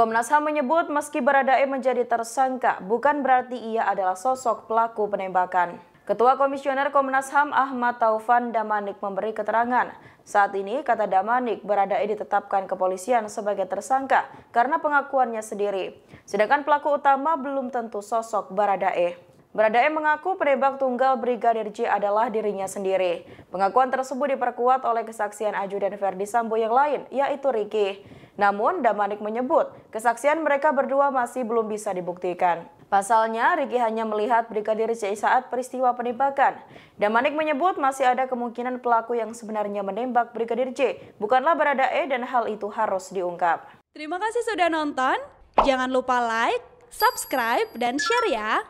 Komnas HAM menyebut meski Baradae menjadi tersangka, bukan berarti ia adalah sosok pelaku penembakan. Ketua Komisioner Komnas HAM Ahmad Taufan Damanik memberi keterangan. Saat ini, kata Damanik, Baradae ditetapkan kepolisian sebagai tersangka karena pengakuannya sendiri. Sedangkan pelaku utama belum tentu sosok Baradae. Baradae mengaku penembak tunggal Brigadir J adalah dirinya sendiri. Pengakuan tersebut diperkuat oleh kesaksian ajudan Verdi Sambo yang lain, yaitu Riki. Namun, Damanik menyebut kesaksian mereka berdua masih belum bisa dibuktikan. Pasalnya, Riki hanya melihat Brigadir J saat peristiwa penembakan. Damanik menyebut masih ada kemungkinan pelaku yang sebenarnya menembak Brigadir J bukanlah E dan hal itu harus diungkap. Terima kasih sudah nonton. Jangan lupa like, subscribe, dan share ya.